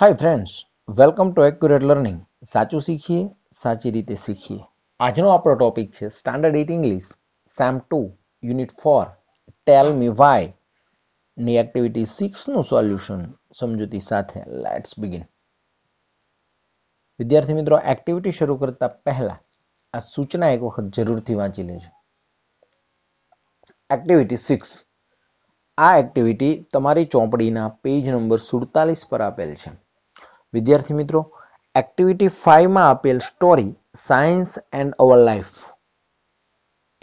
Hi friends welcome to accurate learning સાચું શીખીએ સાચી રીતે શીખીએ આજનો આપણો ટોપિક છે standard eight English sem two unit four tell me why ની એક્ટિવિટી સિક્સનું સોલ્યુશન સમજૂતી સાથે લેટ્સ બિગિન વિદ્યાર્થી મિત્રો એક્ટિવિટી શરૂ કરતા પહેલા આ સૂચના એક વખત જરૂરથી વાંચી લેજો એક્ટિવિટી સિક્સ આ એક્ટિવિટી તમારી ચોપડીના પેજ નંબર સુડતાલીસ પર આપેલ છે વિદ્યાર્થી મિત્રો એક્ટિવિટી ફાઈવમાં આપેલ story science and our life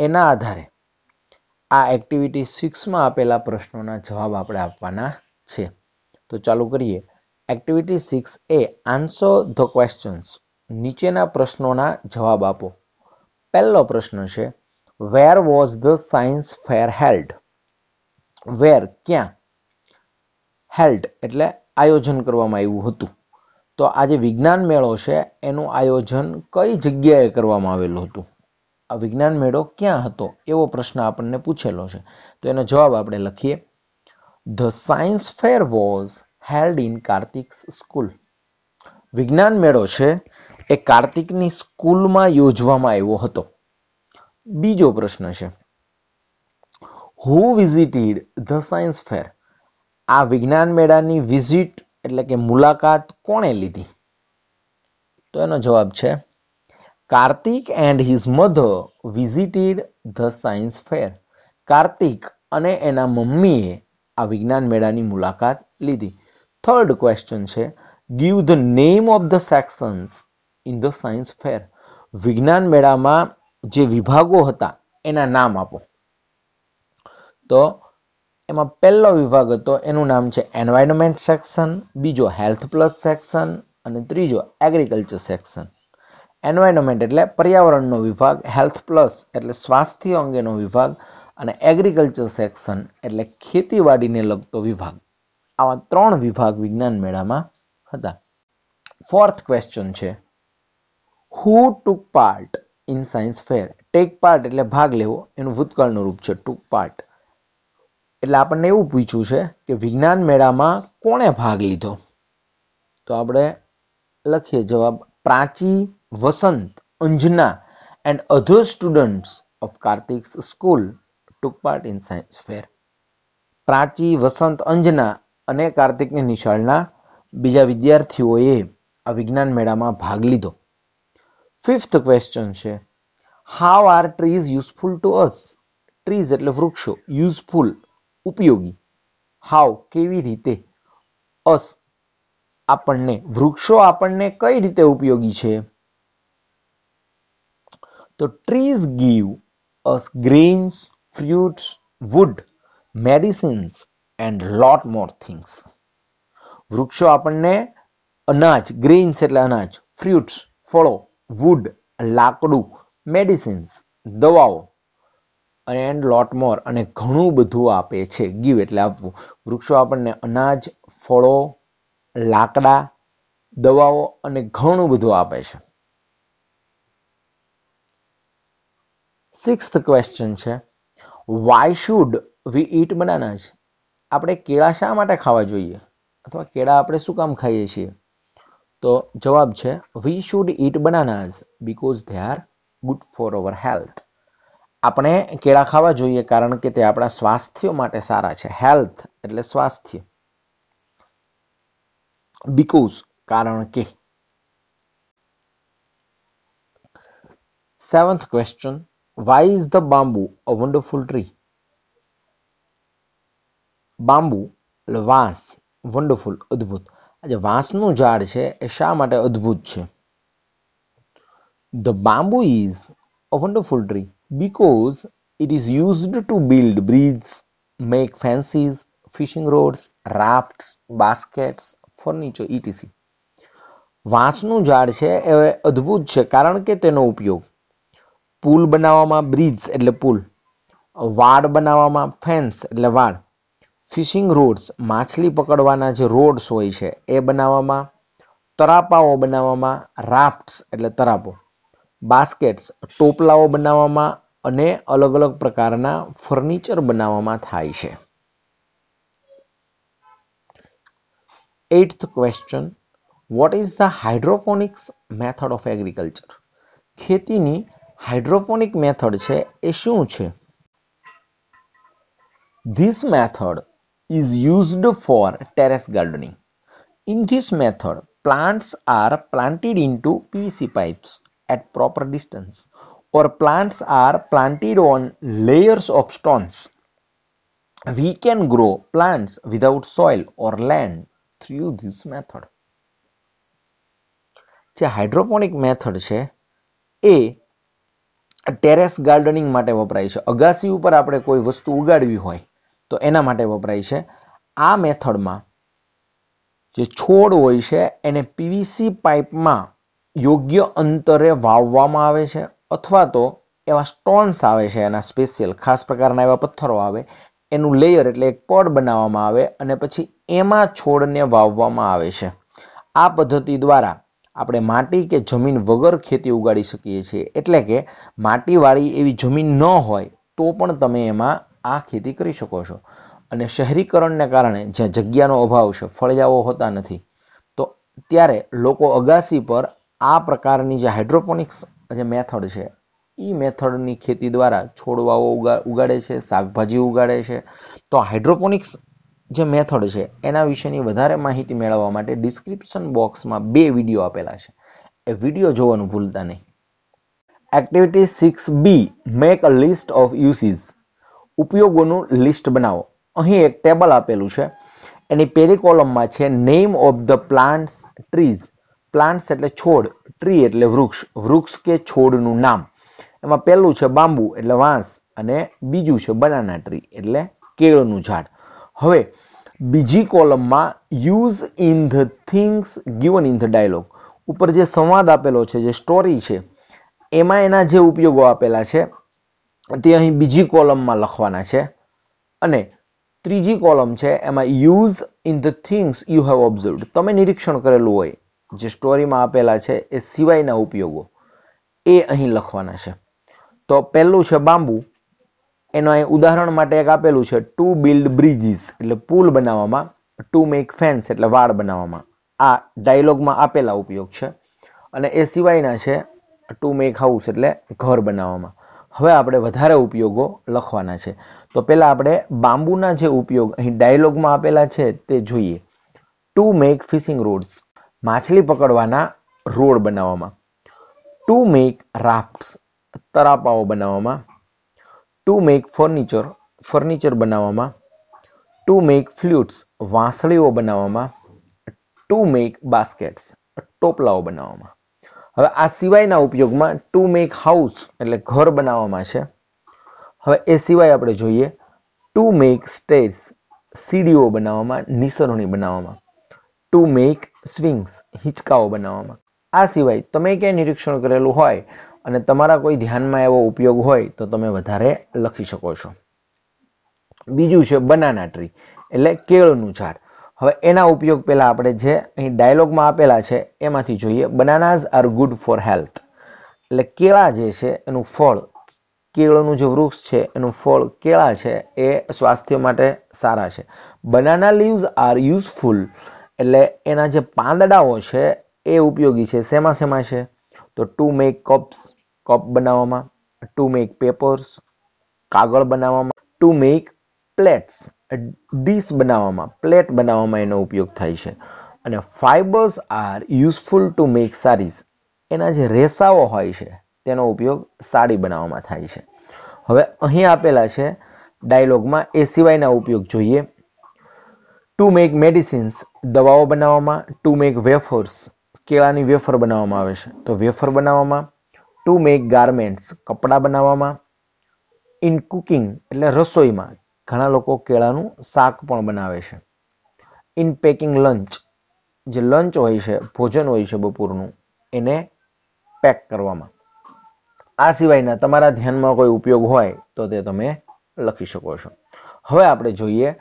એના આધારે આ એક્ટિવિટી સિક્સમાં આપેલા પ્રશ્નોના જવાબ આપણે આપવાના છે તો ચાલુ કરીએ activity six A answer the questions નીચેના પ્રશ્નોના જવાબ આપો પહેલો પ્રશ્ન છે where was the science fair held where ક્યાં હેલ્ડ એટલે આયોજન કરવામાં આવ્યું હતું તો આ જે વિજ્ઞાન મેળો છે એનું આયોજન કઈ જગ્યાએ કરવામાં આવેલું હતું આ વિજ્ઞાન મેળો ક્યાં હતો એવો પ્રશ્ન આપણને પૂછેલો છે તો એનો જવાબ આપણે લખીએ the science fair was held in Kartik school વિજ્ઞાન મેળો છે એ કાર્તિકની સ્કૂલમાં યોજવામાં આવ્યો હતો બીજો પ્રશ્ન છે who visited the science fair આ વિજ્ઞાન મેળાની વિઝિટ એટલે કે મુલાકાત કોણે લીધી તો એનો જવાબ છે Kartik and his mother visited the science fair Kartik અને એના મમ્મીએ આ વિજ્ઞાન મેળાની મુલાકાત લીધી થર્ડ ક્વેશ્ચન છે give the name of the sections in the science fair વિજ્ઞાન મેળામાં જે વિભાગો હતા એના નામ આપો તો એમાં પહેલો વિભાગ હતો એનું નામ છે એન્વાયરમેન્ટ સેક્શન બીજો હેલ્થ પ્લસ સેક્શન અને ત્રીજો એગ્રીકલ્ચર સેક્શન એન્વાયરમેન્ટ એટલે પર્યાવરણનો વિભાગ હેલ્થ પ્લસ એટલે સ્વાસ્થ્ય અંગેનો વિભાગ અને એગ્રીકલ્ચર સેક્શન એટલે ખેતીવાડીને લગતો વિભાગ આવા ત્રણ વિભાગ વિજ્ઞાન મેળામાં હતા ફોર્થ ક્વેશ્ચન છે who took part in science fair take part એટલે ભાગ લેવો એનું ભૂતકાળનું રૂપ છે ટુક પાર્ટ એટલે આપણને એવું પૂછ્યું છે કે વિજ્ઞાન મેળામાં કોણે ભાગ લીધો તો આપણે લખીએ જવાબ Prachi Vasant Anjana and other students of Kartik's school took part in science fair Prachi Vasant Anjana અને કાર્તિકની નિશાળના બીજા વિદ્યાર્થીઓએ આ વિજ્ઞાન મેળામાં ભાગ લીધો ફિફ્થ ક્વેશ્ચન છે how are trees useful to us trees એટલે વૃક્ષો યુઝફુલ ઉપયોગી હાવ કેવી રીતે અસ આપણને વૃક્ષો આપણને કઈ રીતે ઉપયોગી છે તો trees give us greens fruits wood medicines and lot more things વૃક્ષો આપણને અનાજ ગ્રીન્સ એટલે અનાજ ફ્રૂટ્સ ફળો વુડ લાકડું મેડિસિન્સ દવાઓ એન્ડ લોટ મોર અને ઘણું બધું આપે છે ગીવ એટલે આપવું વૃક્ષો આપણને અનાજ ફળો લાકડા દવાઓ અને ઘણું બધું આપે છે સિક્સ્થ ક્વેશ્ચન છે why should we eat bananas આપણે કેળા શા માટે ખાવા જોઈએ અથવા કેળા આપણે શું કામ ખાઈએ છીએ તો જવાબ છે we should eat bananas because they are good for our health આપણે કેળા ખાવા જોઈએ કારણ કે તે આપણા સ્વાસ્થ્ય માટે સારા છે હેલ્થ એટલે સ્વાસ્થ્ય બીકોઝ કારણ કે seventh question why is the bamboo a wonderful tree bamboo એટલે વાંસ વન્ડરફુલ અદ્ભુત આજે વાંસનું ઝાડ છે એ શા માટે અદ્ભુત છે the bamboo is a wonderful tree because it is used to build bridges, make fences, fishing rods, rafts, baskets, furniture ETC વાંસનું ઝાડ છે એ અદ્ભુત છે કારણ કે તેનો ઉપયોગ પુલ બનાવવામાં બ્રિજ એટલે પુલ વાડ બનાવવામાં ફેન્સ એટલે વાડ ફિશિંગ રોડ્સ માછલી પકડવાના જે રોડ્સ હોય છે એ બનાવવામાં તરાપાઓ બનાવવામાં રાફ્ટ્સ એટલે તરાપો બાસ્કેટ્સ ટોપલાઓ બનાવવામાં અને અલગ અલગ પ્રકારના ફર્નિચર બનાવવામાં થાય છે eighth question what is the hydroponics method of agriculture ખેતીની હાઇડ્રોફોનિક મેથડ છે એ શું છે this method is used for terrace gardening. In this method, plants are planted into PVC pipes at proper distance or plants are planted on layers of stones. We can grow plants without soil or land through this method. જે hydroponic method છે એ terrace gardening માટે વપરાય છે અગાસી ઉપર આપણે કોઈ વસ્તુ ઉગાડવી હોય તો એના માટે વપરાય છે આ મેથડમાં જે છોડ હોય છે એને પીવીસી પાઇપમાં યોગ્ય અંતરે વાવવામાં આવે છે અથવા તો એવા સ્ટોન્સ આવે છે એના સ્પેશિયલ ખાસ પ્રકારના એવા પથ્થરો આવે એનું લેયર એટલે એક પડ બનાવવામાં આવે અને પછી એમાં છોડને વાવવામાં આવે છે આ પદ્ધતિ દ્વારા આપણે માટી કે જમીન વગર ખેતી ઉગાડી શકીએ છીએ એટલે કે માટીવાળી એવી જમીન ન હોય તો પણ તમે એમાં આ ખેતી કરી શકો છો અને શહેરીકરણને કારણે જ્યાં જગ્યાનો અભાવ છે ફળિયાઓ હોતા નથી તો ત્યારે લોકો અગાસી પર આ પ્રકારની જે હાઇડ્રોપોનિક્સ જે મેથડ છે એ મેથડની ખેતી દ્વારા છોડવાઓ ઉગાડે છે શાકભાજી ઉગાડે છે તો હાઇડ્રોપોનિક્સ જે મેથડ છે એના વિશેની વધારે માહિતી મેળવવા માટે ડિસ્ક્રિપ્શન બોક્સમાં બે વિડીયો આપેલા છે એ વિડીયો જોવાનું ભૂલતા નહીં activity six B make a list of uses ઉપયોગોનું લિસ્ટ બનાવો અહીં એક ટેબલ આપેલું છે એની પહેલી કોલમમાં છે name of the plants trees plants એટલે છોડ ટ્રી એટલે વૃક્ષ વૃક્ષ કે છોડનું નામ એમાં પહેલું છે બાંબુ એટલે વાંસ અને બીજું છે બનાના ટ્રી એટલે કેળનું ઝાડ હવે બીજી કોલમમાં use in the things given in the dialogue ઉપર જે સંવાદ આપેલો છે જે સ્ટોરી છે એમાં એના જે ઉપયોગો આપેલા છે તે અહીં બીજી કોલમમાં લખવાના છે અને ત્રીજી કોલમ છે એમાં use in the things you have observed તમે નિરીક્ષણ કરેલું હોય જે સ્ટોરીમાં આપેલા છે એ સિવાયના ઉપયોગો એ અહીં લખવાના છે તો પહેલું છે બાંબુ એનો અહીં ઉદાહરણ માટે એક આપેલું છે ટુ બિલ્ડ બ્રિજીસ એટલે પુલ બનાવવામાં ટુ મેક ફેન્સ એટલે વાળ બનાવવામાં આ ડાયલોગમાં આપેલા ઉપયોગ છે અને એ સિવાયના છે ટુ મેક હાઉસ એટલે ઘર બનાવવામાં હવે આપણે વધારે ઉપયોગો લખવાના છે તો પહેલાં આપણે બાંબુના જે ઉપયોગ અહીં ડાયલોગમાં આપેલા છે તે જોઈએ ટુ મેક ફિશિંગ રોડ્સ માછલી પકડવાના રોડ બનાવવામાં ટુ મેક રાફ્ટ્સ તરાપાઓ બનાવવામાં ટુ મેક ફર્નિચર ફર્નિચર બનાવવામાં ટુ મેક ફ્લ્યુટ્સ વાંસળીઓ બનાવવામાં ટુ મેક બાસ્કેટ્સ ટોપલાઓ બનાવવામાં હવે આ સિવાયના ઉપયોગમાં ટુ મેક હાઉસ એટલે ઘર બનાવવામાં છે હવે એ સિવાય આપણે જોઈએ ટુ મેક સ્ટેર્સ સીડીઓ બનાવવામાં નિસરણી બનાવવામાં ટુ મેક સ્વિંગ્સ હિંચકાઓ બનાવવામાં આ સિવાય તમે ક્યાંય નિરીક્ષણ કરેલું હોય અને તમારા કોઈ ધ્યાનમાં એવો ઉપયોગ હોય તો તમે વધારે લખી શકો છો બીજું છે બનાના ટ્રી એટલે કેળનું ઝાડ હવે એના ઉપયોગ પહેલાં આપણે જે અહીં ડાયલોગમાં આપેલા છે એમાંથી જોઈએ bananas are good for health એટલે કેળા જે છે એનું ફળ કેળનું જે વૃક્ષ છે એનું ફળ કેળા છે એ સ્વાસ્થ્ય માટે સારા છે બનાના લીવ્સ આર યુઝફુલ એટલે એના જે પાંદડાઓ છે એ ઉપયોગી છે શેમાં શેમાં છે તો ટુ મેક કપ્સ કપ બનાવવામાં ટુ મેક પેપર્સ કાગળ બનાવવામાં ટુ મેક પ્લેટ્સ ડીશ બનાવવામાં પ્લેટ બનાવવામાં એનો ઉપયોગ થાય છે અને fibres are useful to make saris એના જે રેસાઓ હોય છે તેનો ઉપયોગ સાડી બનાવવામાં થાય છે હવે અહીં આપેલા છે ડાયલોગમાં એ સિવાયના ઉપયોગ જોઈએ ટુ મેક મેડિસિન્સ દવાઓ બનાવવામાં ટુ મેક વેફર્સ કેળાની વેફર બનાવવામાં આવે છે તો વેફર બનાવવામાં ટુ મેક ગાર્મેન્ટ્સ કપડાં બનાવવામાં ઇન કુકિંગ એટલે રસોઈમાં ઘણા લોકો કેળાનું શાક પણ બનાવે છે ઇન પેકિંગ લંચ જે લંચ હોય છે ભોજન હોય છે બપોરનું એને પેક કરવામાં આ સિવાયના તમારા ધ્યાનમાં કોઈ ઉપયોગ હોય તો તે તમે લખી શકો છો હવે આપણે જોઈએ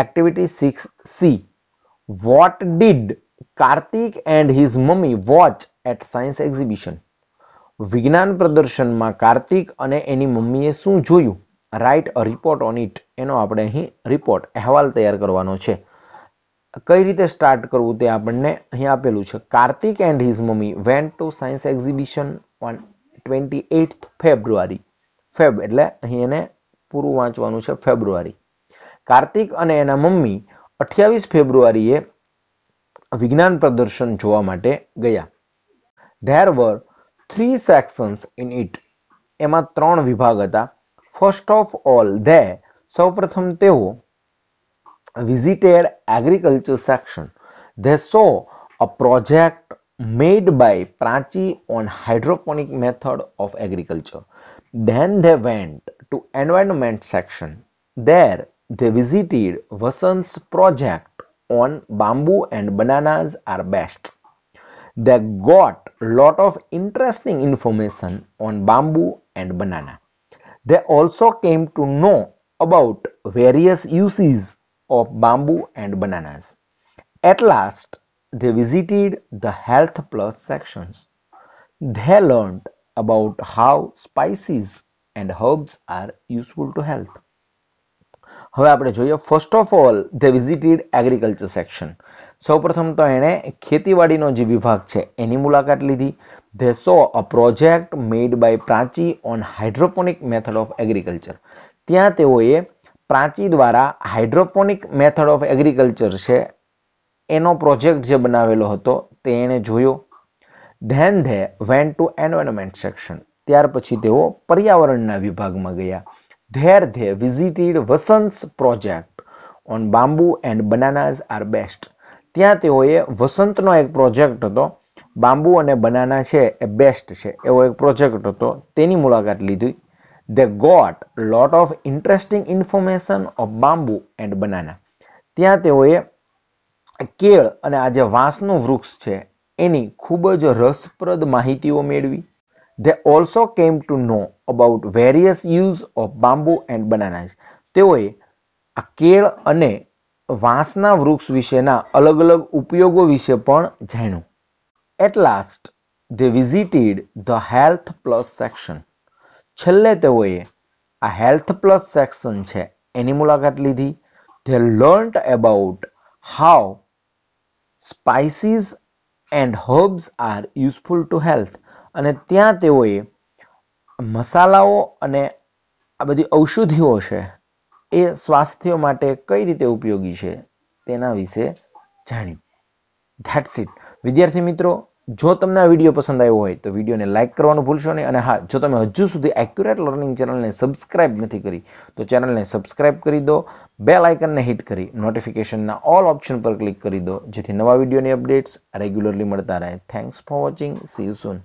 activity six C what did Kartik and his mummy watch at science exhibition વિજ્ઞાન પ્રદર્શનમાં કાર્તિક અને એની મમ્મીએ શું જોયું write a report on it એનો આપણે અહીં રિપોર્ટ અહેવાલ તૈયાર કરવાનો છે કઈ રીતે સ્ટાર્ટ કરવું તે આપણને અહીં આપેલું છે Kartik and his mummy went to science exhibition on twenty eight February Feb એટલે અહીં એને પૂરું વાંચવાનું છે ફેબ્રુઆરી કાર્તિક અને એના મમ્મી અઠ્યાવીસ ફેબ્રુઆરીએ વિજ્ઞાન પ્રદર્શન જોવા માટે ગયા there were three sections in it એમાં ત્રણ વિભાગ હતા ફર્સ્ટ ઓફ ઓલ ધે સૌપ્રથમ તેઓ visited agriculture section they saw a project made by Prachi on hydroponic method of agriculture then they went to environment section There They visited Vasant's project on bamboo and bananas are best. They got lot of interesting information on bamboo and banana. They also came to know about various uses of bamboo and bananas. At last, they visited the health plus sections. They learned about how spices and herbs are useful to health. હવે આપણે જોઈએ first of all they visited agriculture section સૌપ્રથમ તો એણે ખેતીવાડીનો જે વિભાગ છે એની મુલાકાત લીધી they saw a project made by Pranchi on hydrophonic method of agriculture ત્યાં તેઓએ પ્રાંચી દ્વારા હાઇડ્રોફોનિક મેથડ ઓફ એગ્રીકલ્ચર છે એનો પ્રોજેક્ટ જે બનાવેલો હતો તે એણે જોયો then they went to environment section ત્યાર પછી તેઓ પર્યાવરણના વિભાગમાં ગયા There they visited Vasant's project on bamboo and bananas are best. ત્યાં તેઓએ વસંતનો એક પ્રોજેક્ટ હતો બાંબુ અને બનાના છે એ બેસ્ટ છે એવો એક પ્રોજેક્ટ હતો તેની મુલાકાત લીધી they got lot of interesting information of bamboo and banana ત્યાં તેઓએ કેળ અને આ જે વાંસનું વૃક્ષ છે એની ખૂબ જ રસપ્રદ માહિતીઓ મેળવી they also came to know about various use of bamboo and bananas. તેઓએ આ કેળ અને વાંસના વૃક્ષ વિશેના અલગ અલગ ઉપયોગો વિશે પણ જાણ્યું at last they visited the health plus section છેલ્લે તેઓએ આ હેલ્થ પ્લસ સેક્શન છે એની મુલાકાત લીધી they learnt about how spices and herbs are useful to health અને ત્યાં તેઓએ મસાલાઓ અને આ બધી ઔષધિઓ છે એ સ્વાસ્થ્ય માટે કઈ રીતે ઉપયોગી છે તેના વિશે જાણ્યું ધેટ્સ ઇટ વિદ્યાર્થી મિત્રો જો તમને આ વિડીયો પસંદ આવ્યો હોય તો વિડીયોને લાઇક કરવાનું ભૂલશો નહીં અને હા જો તમે હજુ સુધી એક્યુરેટ લર્નિંગ ચેનલને સબસ્ક્રાઇબ નથી કરી તો ચેનલને સબસ્ક્રાઇબ કરી દો બે લાઇકનને હિટ કરી નોટિફિકેશનના ઓલ ઓપ્શન પર ક્લિક કરી દો જેથી નવા વિડીયોની અપડેટ્સ રેગ્યુલરલી મળતા રહે thanks for watching see you soon